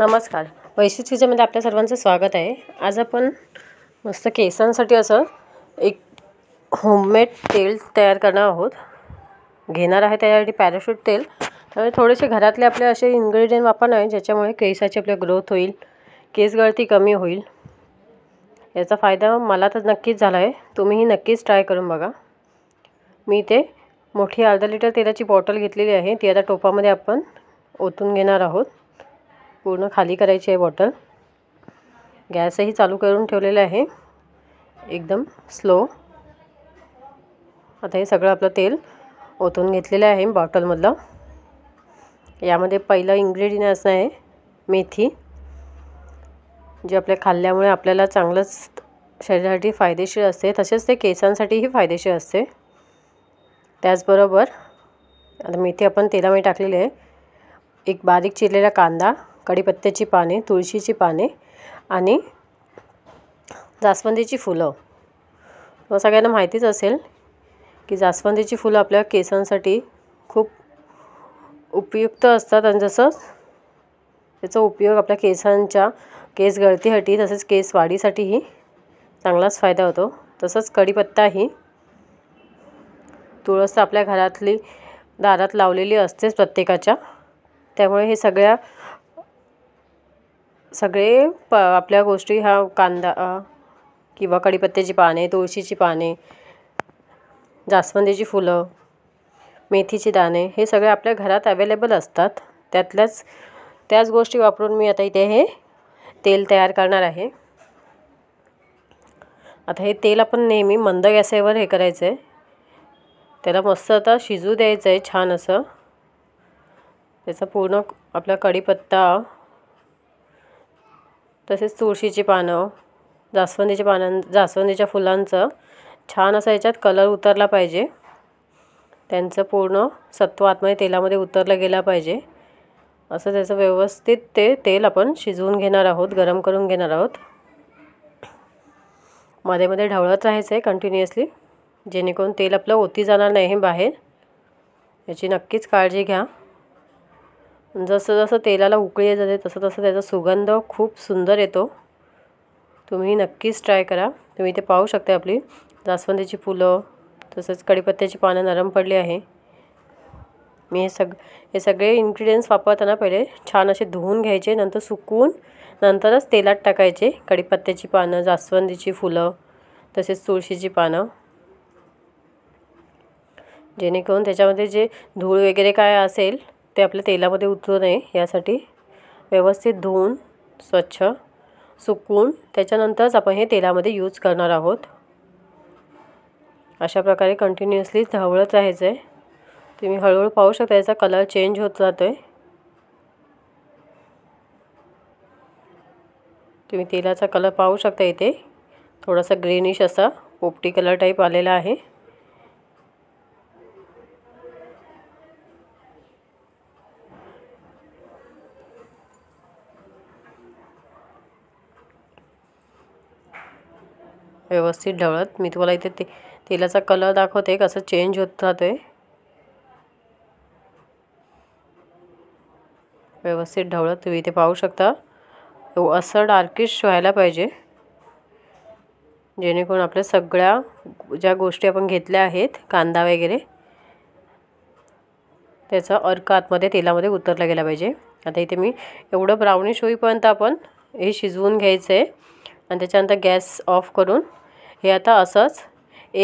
नमस्कार वैशिक किचनमध्ये आपल्या सर्वांचं स्वागत आहे आज आपण मस्त केसांसाठी असं एक होममेड तेल तयार करणार आहोत घेणार आहे त्यासाठी पॅराशूट तेल त्यामुळे थोडेसे घरातले आपले असे इन्ग्रेडियंट वापरणार आहे ज्याच्यामुळे केसाची आपल्या ग्रोथ होईल केस गळती कमी होईल याचा फायदा मला तर नक्कीच झाला आहे तुम्हीही नक्कीच ट्राय करून बघा मी ते मोठी अर्धा लिटर तेलाची बॉटल घेतलेली आहे ती आता टोपामध्ये आपण ओतून घेणार आहोत पूर्ण खाली करायची आहे बॉटल गॅसही चालू करून ठेवलेला आहे एकदम स्लो आता हे सगळं आपलं तेल ओतून घेतलेलं आहे बॉटलमधलं यामध्ये पहिलं इन्ग्रेडियंट असं आहे मेथी जे आपल्या खाल्ल्यामुळे आपल्याला चांगलंच शरीरासाठी फायदेशीर असते तसेच ते केसांसाठीही फायदेशीर असते त्याचबरोबर आता मेथी आपण तेलामध्ये टाकलेली आहे एक बारीक चिरलेला कांदा कढीपत्त्याची पाने तुळशीची पाने आणि जास्वंदीची फुलं सगळ्यांना माहितीच असेल की जास्वंदीची फुलं आपल्या केसांसाठी खूप उपयुक्त असतात आणि जसं त्याचा उपयोग आपल्या केसांच्या केस गळतीसाठी तसेच केस वाढीसाठीही चांगलाच फायदा होतो तसंच ही तुळस आपल्या घरातली दारात लावलेली असतेच प्रत्येकाच्या त्यामुळे हे सगळ्या सगळे प आपल्या गोष्टी हा कांदा किंवा कढीपत्त्याची पाने तुळशीची पाने जास्वंदीची फुलं मेथीचे दाणे हे सगळे आपल्या घरात अवेलेबल असतात त्यातल्याच त्याच गोष्टी वापरून मी आता इथे हे तेल तयार करणार आहे आता हे तेल आपण नेहमी मंद गॅसेवर हे करायचं आहे त्याला मस्त आता शिजू द्यायचं आहे छान असं त्याचा पूर्ण आपला कढीपत्ता तसेच तुळशीची पानं जास्वंदीच्या पानां जास्वंदीच्या फुलांचं छान असं याच्यात कलर उतरला पाहिजे त्यांचं पूर्ण सत्व आत्मय तेलामध्ये उतरलं गेला पाहिजे असं त्याचं व्यवस्थित ते तेल आपण शिजवून घेणार आहोत गरम करून घेणार आहोत मध्ये मध्ये ढवळत राहायचं आहे कंटिन्युअसली जेणेकरून तेल आपलं ओती जाणार नाही बाहेर याची नक्कीच काळजी घ्या जसं जसं तेलाला उकळी जाते तसं तसं त्याचा सुगंध खूप सुंदर येतो तुम्ही नक्कीच ट्राय करा तुम्ही इथे पाहू शकता आपली जास्वंदीची फुलं तसंच कडीपत्त्याची पानं नरम पडली आहे मी हे सग हे सगळे इन्ग्रिडियंट्स वापरताना पहिले छान असे धुवून घ्यायचे नंतर सुकून नंतरच तेलात टाकायचे कडीपत्त्याची पानं जास्वंदीची फुलं तसेच तुळशीची पानं जेणेकरून त्याच्यामध्ये जे धूळ वगैरे काय असेल ते आपल्या तेलामध्ये उतरू नये यासाठी व्यवस्थित धुवून स्वच्छ सुकून त्याच्यानंतरच आपण हे तेलामध्ये यूज करणार आहोत अशा प्रकारे कंटिन्युअसली ढवळत राहायचं आहे तुम्ही हळूहळू पाहू शकता याचा कलर चेंज होत जातो आहे तुम्ही तेलाचा कलर पाहू शकता इथे थोडासा ग्रीनिश असा पोपटी कलर टाईप आलेला आहे व्यवस्थित ढवळत मी तुम्हाला इथे ते तेलाचा कलर दाखवते कसं चेंज होत राहतो आहे व्यवस्थित ढवळत तुम्ही इथे पाहू शकता हो, असं डार्किश व्हायला पाहिजे जेणेकरून आपल्या सगळ्या ज्या गोष्टी आपण घेतल्या आहेत कांदा वगैरे त्याचा अर्क आतमध्ये तेलामध्ये उतरला गेला पाहिजे आता इथे मी एवढं ब्राउनिश होईपर्यंत आपण हे शिजवून घ्यायचं आहे आणि त्याच्यानंतर गॅस ऑफ करून हे आता असंच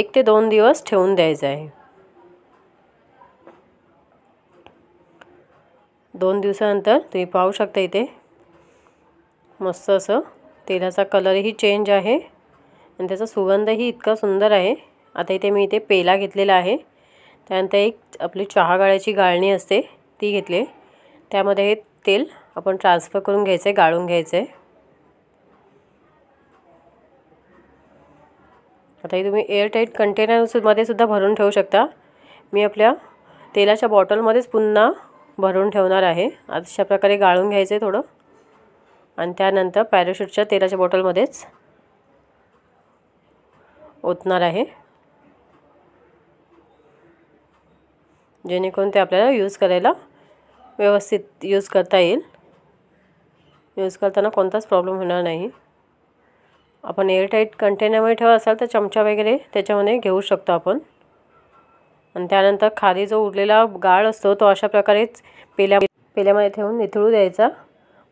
एक ते दोन दिवस ठेवून द्यायचं आहे दोन दिवसानंतर तुम्ही पाहू शकता इथे मस्त असं तेलाचा कलरही चेंज आहे आणि त्याचा सुगंधही इतका सुंदर आहे आता इथे मी इथे पेला घेतलेला आहे त्यानंतर एक आपली चहा गाळ्याची गाळणी असते ती घेतली त्यामध्ये हे तेल आपण ट्रान्सफर करून घ्यायचं आहे गाळून घ्यायचं आहे आता हे तुम्ही एअरटाईट कंटेनरमध्ये सुद्धा भरून ठेवू शकता मी आपल्या तेलाच्या बॉटलमध्येच पुन्हा भरून ठेवणार आहे अशा प्रकारे गाळून घ्यायचं आहे थोडं आणि त्यानंतर पॅराशूटच्या तेलाच्या बॉटलमध्येच ओतणार आहे जेणेकरून ते आपल्याला यूज करायला व्यवस्थित यूज करता येईल यूज करताना कोणताच प्रॉब्लेम होणार नाही आपण एअरटाईट कंटेनरमध्ये ठेवा असाल तर चमचा वगैरे त्याच्यामध्ये घेऊ शकतो आपण आणि त्यानंतर खाली जो उरलेला गाळ असतो तो अशा प्रकारेच पेल्या पेल्यामध्ये ठेवून निथळू द्यायचा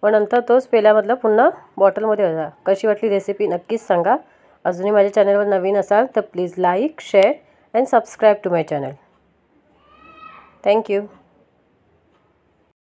व नंतर तोच पेल्यामधला पुन्हा बॉटलमध्ये जा कशी वाटली रेसिपी नक्कीच सांगा अजूनही माझ्या चॅनलवर नवीन असाल तर please like share and subscribe to my channel thank you